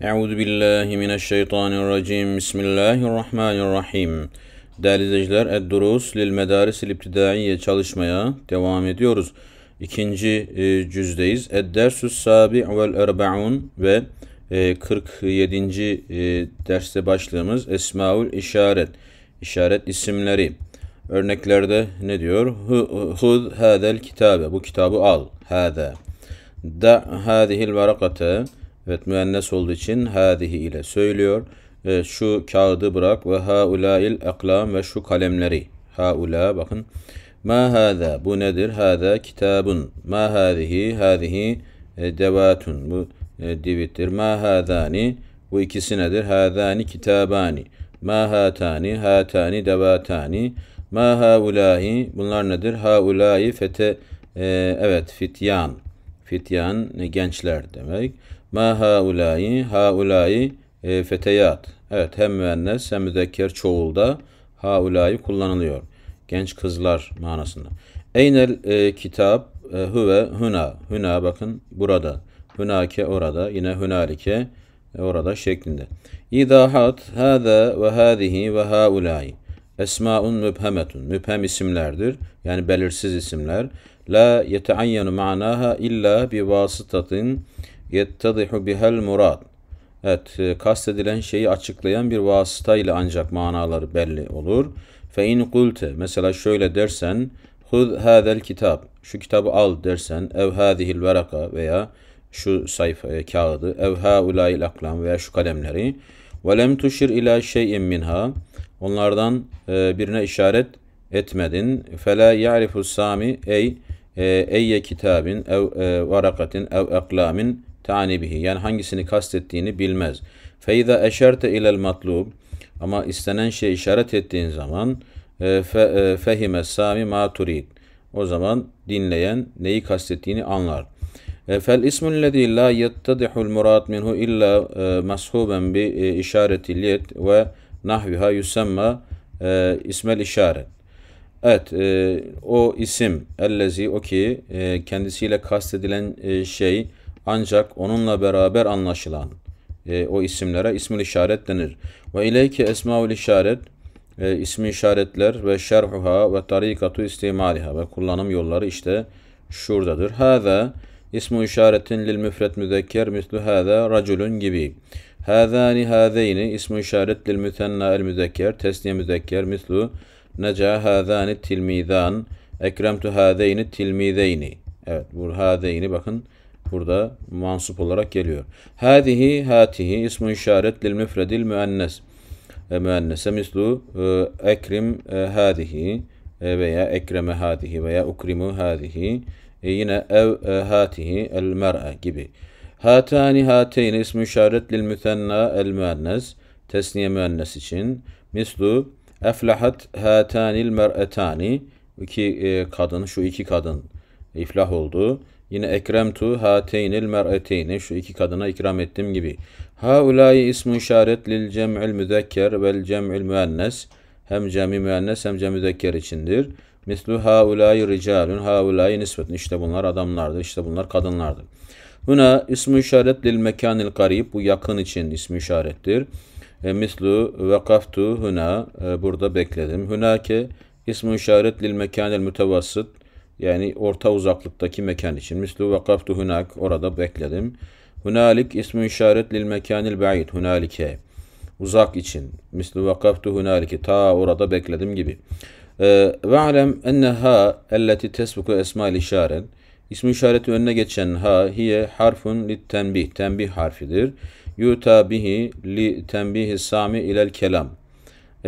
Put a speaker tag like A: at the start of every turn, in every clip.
A: Euzu billahi mineşşeytanirracim. Bismillahirrahmanirrahim. Değerli izleyiciler, Ed-Durus lil Medaris İbtidaiye çalışmaya devam ediyoruz. İkinci e, cüzdeyiz. Ed-Dersüs Sabi vel Erbaun ve e, 47. E, derste başlığımız Esmaül İşaret. İşaret isimleri. Örneklerde ne diyor? Hud hadel kitabe. Bu kitabı al. Hada. Da hadihil varakate Evet müennes olduğu için hadihi ile söylüyor. E, şu kağıdı bırak ve haulail aklam ve şu kalemleri. Haula bakın. Ma hada bu nedir? Hada kitabun. Ma hadihi hadihi e, devatun. Bu e, divittir. Ma hadani bu ikisi nedir? Hadani kitabani. Ma hatani hatani devatani. Ma haulahi bunlar nedir? Haulahi fete e, evet fityan. Fityan e, gençler demek. Ma haulai, haulai e, feteyat. Evet hem müennes hem müzekker çoğulda haulai kullanılıyor. Genç kızlar manasında. Eynel e, kitap e, huve huna. Huna bakın burada. Hunake orada. Yine hunalike orada şeklinde. İdahat hâzâ ve hâzihi ve haulâi. Esma'un mübhemetun. Mübhem isimlerdir. Yani belirsiz isimler. La yeteayyenu ma'naha illa bi vasıtatin yettadihu bihel murad. Evet, e, kastedilen şeyi açıklayan bir vasıta ile ancak manalar belli olur. Fe in kulte mesela şöyle dersen hud hadel kitap şu kitabı al dersen ev hadihil veraka veya şu sayfa e, kağıdı ev ha haulayil aklam veya şu kalemleri ve lem tuşir ila şeyin minha onlardan e, birine işaret etmedin fela ya'rifu sami ey e, eyye kitabin ev e, varakatin ev aklamin taanibihi yani hangisini kastettiğini bilmez. Feyda eşerte ilel matlub ama istenen şey işaret ettiğin zaman e, e, fehime sami ma turid. O zaman dinleyen neyi kastettiğini anlar. E, fel ismul lezî la yettadihul murad minhu illa mashuben bi işareti liyet ve nahviha yusemma ismel işaret. Evet, o isim ellezi o ki kendisiyle kastedilen şey ancak onunla beraber anlaşılan e, o isimlere ismi işaret denir. Ve ileyke esmaül işaret e, ismi işaretler ve şerhuha ve tarikatu istimaliha ve kullanım yolları işte şuradadır. Hâzâ ismi işaretin lil müfret müzekker mislü hâzâ raculun gibi. Hâzâni hâzeyni ismi işaret lil müsenna el müzekker tesniye müzekker mislü neca hâzâni tilmizan ekremtu hâzeyni tilmizeyni. Evet bu hâzeyni bakın burada mansup olarak geliyor. Hadihi hatihi ismi işaret lil müfredil müennes. E, müennese mislu e, ekrim e, hadihi e, veya ekreme hadihi veya ukrimu hadihi e, yine ev e, hatihi el mer'e gibi. Hatani hateyni ismi işaret lil müthenna el müennes. Tesniye müennes için. Mislu eflahat hatanil mer'etani. İki e, kadın, şu iki kadın iflah oldu. Yine Ekrem ekremtu hateynil mer'eteyni şu iki kadına ikram ettim gibi. Ha Haulayi ismu işaret lil cem'il müzekker vel cem'il müennes. Hem cemi müennes hem cemi müzekker içindir. Mislu haulayi ricalun haulayi nisbetin, İşte bunlar adamlardır, işte bunlar kadınlardır. Buna ismi işaret lil mekanil garib. Bu yakın için ismi işarettir. E, mislu ve kaftu huna. E, burada bekledim. Hunake ismi işaret lil mekanil mütevassıt. Yani orta uzaklıktaki mekan için. Mislu ve kaptu hunak. Orada bekledim. Hunalik ismi işaret lil mekanil ba'id. Hunalike. Uzak için. Mislu ve kaptu hunalike. Ta orada bekledim gibi. Ve ee, alem enne ha elleti tesbuku esma işaret. İsmi işareti önüne geçen ha hiye harfun lit tenbih. Tenbih harfidir. Yuta bihi li tenbihi sami ilel kelam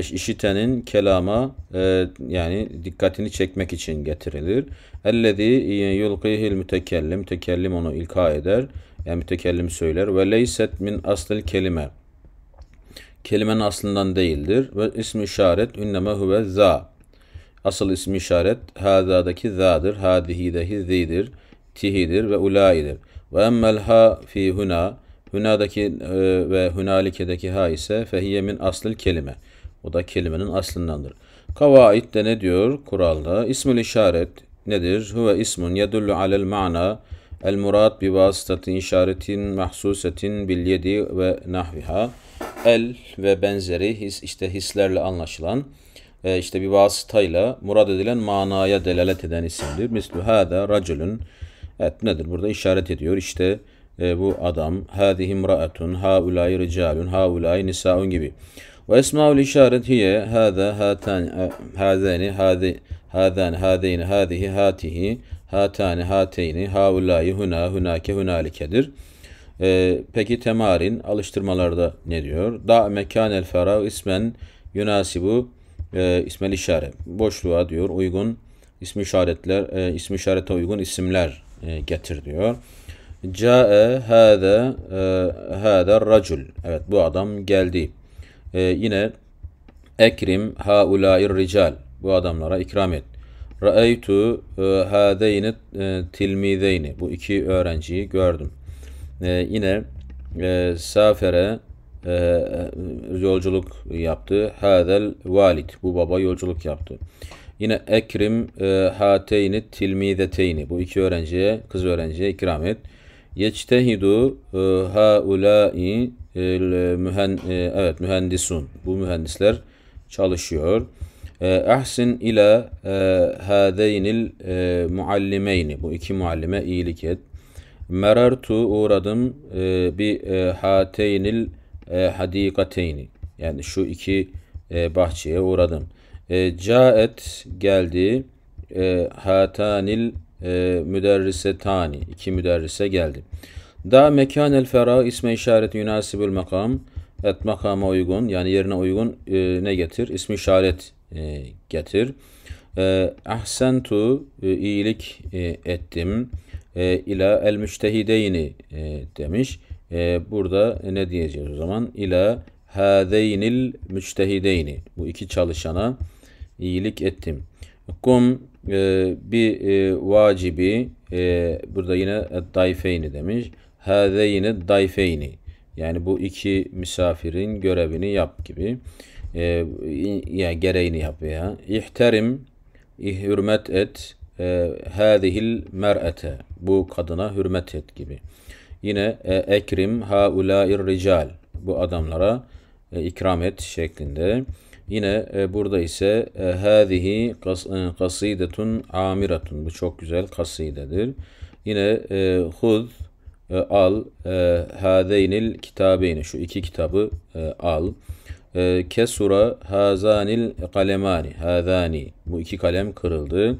A: işitenin kelama e, yani dikkatini çekmek için getirilir. Ellezî yulqihil mütekellim. Mütekellim onu ilka eder. Yani mütekellim söyler. Ve leyset min aslil kelime. Kelimenin aslından değildir. Ve ismi işaret ünneme huve za. Asıl ismi işaret hazadaki zadır. Hadihi'deki zîdir, Tihidir ve ulâidir. Ve emmel ha fi huna. Hünadaki e, ve hünalikedeki ha ise fehiye min aslil kelime. O da kelimenin aslındandır. Kavait de ne diyor kuralda? İsmül işaret nedir? Huve ismun yedullu alel ma'na el murad bi vasıtati işaretin mahsusetin bil yedi ve nahviha el ve benzeri his, işte hislerle anlaşılan e, işte bir vasıtayla murad edilen manaya delalet eden isimdir. Mislü hâda racülün evet nedir? Burada işaret ediyor. İşte e, bu adam hâdihim ra'atun hâulâi ricalun hâulâi nisaun gibi. Ve esmaul işaret hiye hâzâ hâtân e, hâzâni hâzi hâzân hâzeyni hâzihi hâtihi hâtâni hâteyni hâulâyi huna hunâke hunâlikedir. Ee, peki temarin alıştırmalarda ne diyor? Da mekânel ferâv ismen yunasibu e, ismel işaret. Boşluğa diyor uygun ismi işaretler, e, ismi işarete uygun isimler e, getir diyor. Câe hâde hâde racul. Evet bu adam geldi. Ee, yine ekrim haulair rical. Bu adamlara ikram et. Ra'aytu e, hadeyni e, tilmideyni. Bu iki öğrenciyi gördüm. Ee, yine e, safere e, e yolculuk yaptı. Hadel valid. Bu baba yolculuk yaptı. Yine ekrim e, hateyni tilmideteyni. Bu iki öğrenciye, kız öğrenciye ikram et. Yectehidu haulai e, mühen e, evet mühendisun. Bu mühendisler çalışıyor. E, ahsin ila hadeynil muallimeyni. Bu iki muallime iyilik et. Merartu uğradım bi hateynil hadikateyni. Yani şu iki bahçeye uğradım. Caet geldi. Hatanil müderrisetani. İki müderrise geldi. Da mekan el fera isme işaret yunasibül makam. Et makama uygun yani yerine uygun e, ne getir? İsmi işaret e, getir. E, ahsentu e, iyilik e, ettim. E, ila el müştehideyni e, demiş. E, burada e, ne diyeceğiz o zaman? İla hadeynil müştehideyni. Bu iki çalışana iyilik ettim. Kum e, bir e, vacibi e, burada yine dayfeyni demiş hâzeyni dayfeyni. Yani bu iki misafirin görevini yap gibi. E, ee, yani gereğini yap veya ihtarim hürmet et e, hâzihil mer'ete. Bu kadına hürmet et gibi. Yine e, ekrim haulâir rical. Bu adamlara e, ikram et şeklinde. Yine e, burada ise e, hâzihi kasidetun e, amiratun. Bu çok güzel kasidedir. Yine e, huz e, al. E, Hadeynil kitabeyni. Şu iki kitabı e, al. E, kesura hazanil kalemani. Hazani. Bu iki kalem kırıldı.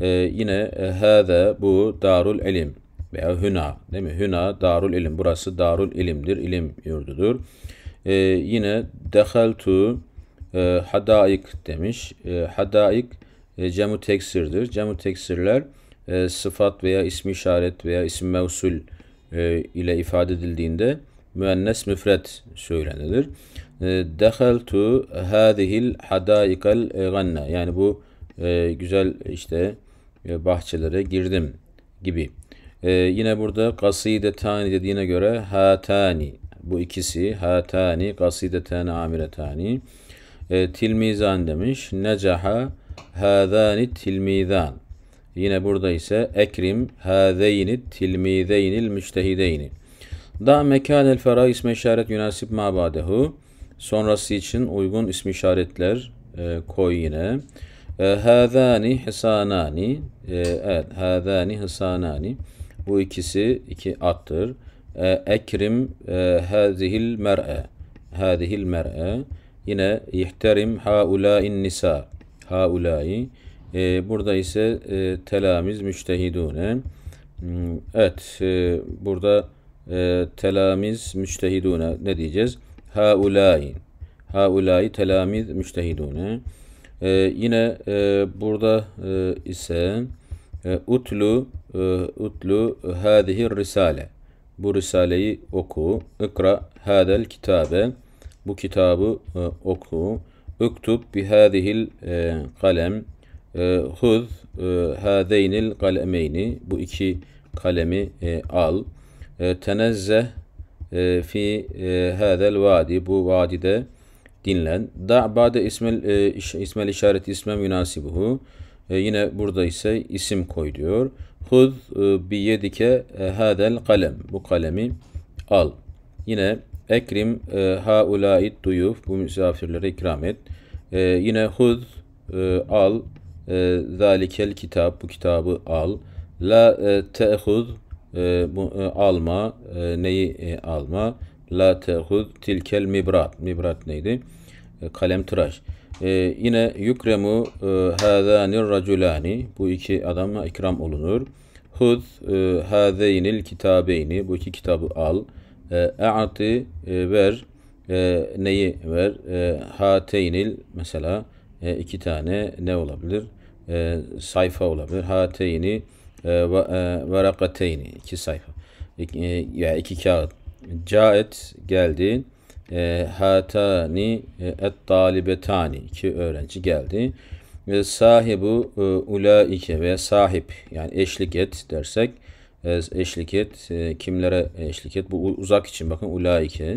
A: E, yine e, hâze bu darul ilim veya hüna değil mi? Hüna darul ilim. Burası darul ilimdir. ilim yurdudur. E, yine dehaltu e, hadaik demiş. E, hadaik e, cemu teksirdir. Cemu teksirler e, sıfat veya ismi işaret veya isim mevsul e, ile ifade edildiğinde müennes müfret söylenilir. E, Dehaltu hadihil hadaikal ganna. Yani bu e, güzel işte e, bahçelere girdim gibi. yine burada kasidetani dediğine göre hatani. Bu ikisi hatani, kasidetani, amiretani. E, tilmizan demiş. Necaha hadani tilmizan. Yine burada ise ekrim hâzeyni tilmizeynil müçtehideyni. Da mekan el fera ismi işaret yünasip mabadehu. Sonrası için uygun ismi işaretler e, koy yine. E, hâzâni hisanani. E, evet, hâzâni hisanani. Bu ikisi iki attır. E, ekrim e, hâzihil mer'e. Hâzihil mer'e. Yine ihterim haulâin nisa. Haulâi. Ee, burada ise e, telamiz müçtehidune. Hmm, evet e, burada e, telamiz müçtehidune ne diyeceğiz? Haulayin. Haulayi telamiz müçtehidune. E, ee, yine e, burada e, ise e, utlu e, utlu hadihi risale. Bu risaleyi oku. Ikra hadel kitabe. Bu kitabı e, oku. Üktub bihadihil e, kalem ee, huz e, hâzeynil kalemeyni bu iki kalemi e, al. E, tenezzeh e, fi e, hâzel vadi bu vadide dinlen. Da ba'de ismel, e, ismel işareti isme münasibuhu. E, yine burada ise isim koy diyor. Huz e, bi yedike e, hadel kalem. Bu kalemi al. Yine ekrim e, haulait duyuf. Bu misafirlere ikram et. E, yine huz e, al. Ee, zalikel kitap bu kitabı al. La e, te'hud e, bu e, alma neyi alma? La te'hud tilkel mibrat. Mibrat neydi? Kalem tıraş. Ee, yine yukremu e, raculani bu iki adama ikram olunur. Hud e, hâzeynil kitabeyni bu iki kitabı al. E'ati ver neyi ver? E, hateynil mesela e, iki tane ne olabilir? E, sayfa olabilir. Hateyni e, ve e, verakateyni. iki sayfa. İki, e, yani iki kağıt. Caet geldi. E, hatani et talibetani. iki öğrenci geldi. Ve sahibu e, ulaike ve sahip yani eşlik et dersek e, eşlik et. E, kimlere eşlik et? Bu uzak için bakın ulaike.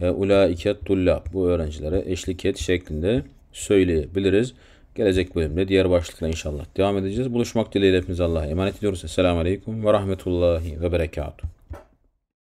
A: E, ulaike tullab. Bu öğrencilere eşlik et şeklinde söyleyebiliriz. Gelecek bölümde diğer başlıkla inşallah devam edeceğiz. Buluşmak dileğiyle hepinize Allah'a emanet ediyoruz. Esselamu Aleyküm ve Rahmetullahi ve Berekatuhu.